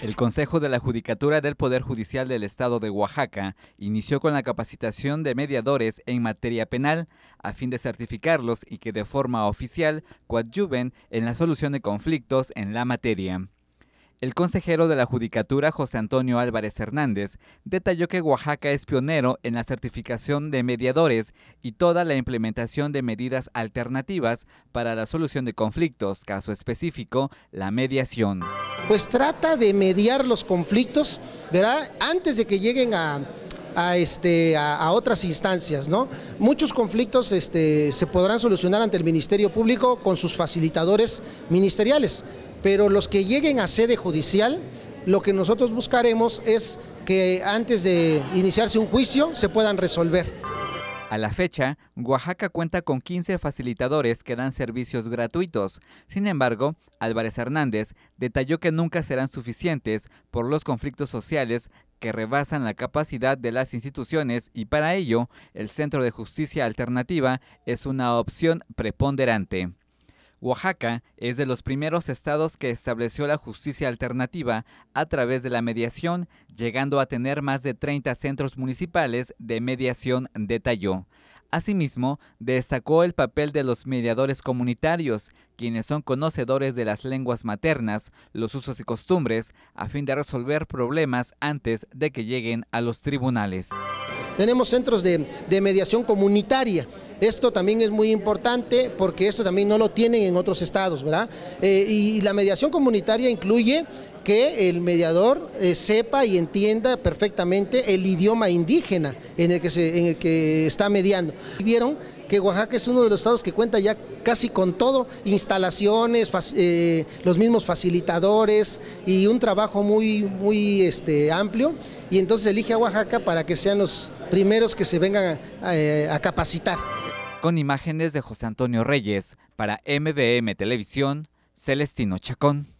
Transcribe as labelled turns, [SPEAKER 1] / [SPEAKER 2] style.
[SPEAKER 1] El Consejo de la Judicatura del Poder Judicial del Estado de Oaxaca inició con la capacitación de mediadores en materia penal a fin de certificarlos y que de forma oficial coadyuven en la solución de conflictos en la materia. El consejero de la Judicatura, José Antonio Álvarez Hernández, detalló que Oaxaca es pionero en la certificación de mediadores y toda la implementación de medidas alternativas para la solución de conflictos, caso específico, la mediación
[SPEAKER 2] pues trata de mediar los conflictos, ¿verdad? Antes de que lleguen a, este, otras instancias. ¿no? Muchos conflictos este, se podrán solucionar ante el Ministerio Público con sus facilitadores ministeriales, pero los que lleguen a sede judicial, lo que nosotros buscaremos es que antes de iniciarse un juicio se puedan resolver.
[SPEAKER 1] A la fecha, Oaxaca cuenta con 15 facilitadores que dan servicios gratuitos. Sin embargo, Álvarez Hernández detalló que nunca serán suficientes por los conflictos sociales que rebasan la capacidad de las instituciones y para ello el Centro de Justicia Alternativa es una opción preponderante. Oaxaca es de los primeros estados que estableció la justicia alternativa a través de la mediación, llegando a tener más de 30 centros municipales de mediación, detalló. Asimismo, destacó el papel de los mediadores comunitarios, quienes son conocedores de las lenguas maternas, los usos y costumbres, a fin de resolver problemas antes de que lleguen a
[SPEAKER 2] los tribunales tenemos centros de, mediación comunitaria. Esto también es muy importante porque esto también no lo tienen en otros estados, ¿verdad? Eh, y la mediación comunitaria incluye que el mediador eh, sepa y entienda perfectamente el idioma indígena en el que, se, en el que está mediando. ¿Vieron? que Oaxaca es uno de los estados que cuenta ya casi con todo, instalaciones, eh, los mismos facilitadores y un trabajo muy, muy este, amplio. Y entonces elige a Oaxaca para que sean los primeros que se vengan a, eh, capacitar. Con
[SPEAKER 1] imágenes de José Antonio Reyes para MDM Televisión, Celestino Chacón.